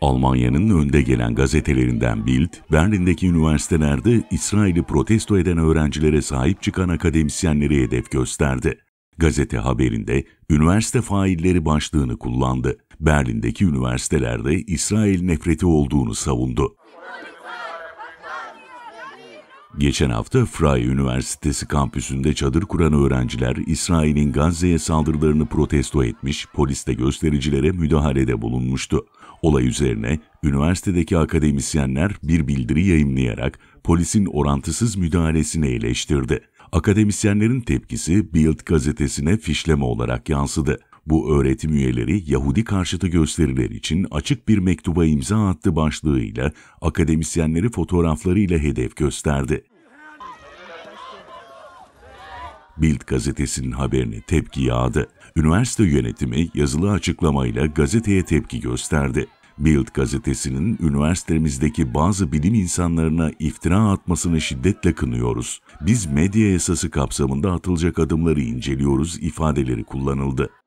Almanya'nın önde gelen gazetelerinden Bild, Berlin'deki üniversitelerde İsrail'i protesto eden öğrencilere sahip çıkan akademisyenleri hedef gösterdi. Gazete haberinde üniversite failleri başlığını kullandı. Berlin'deki üniversitelerde İsrail nefreti olduğunu savundu. Geçen hafta Fry Üniversitesi kampüsünde çadır kuran öğrenciler İsrail'in Gazze'ye saldırılarını protesto etmiş, polis de göstericilere müdahalede bulunmuştu. Olay üzerine üniversitedeki akademisyenler bir bildiri yayınlayarak polisin orantısız müdahalesini eleştirdi. Akademisyenlerin tepkisi Bild gazetesine fişleme olarak yansıdı. Bu öğretim üyeleri Yahudi karşıtı gösteriler için açık bir mektuba imza attı başlığıyla akademisyenleri fotoğraflarıyla hedef gösterdi. Bild gazetesinin haberine tepki yağdı. Üniversite yönetimi yazılı açıklamayla gazeteye tepki gösterdi. Bild gazetesinin üniversitemizdeki bazı bilim insanlarına iftira atmasını şiddetle kınıyoruz. Biz medya yasası kapsamında atılacak adımları inceliyoruz ifadeleri kullanıldı.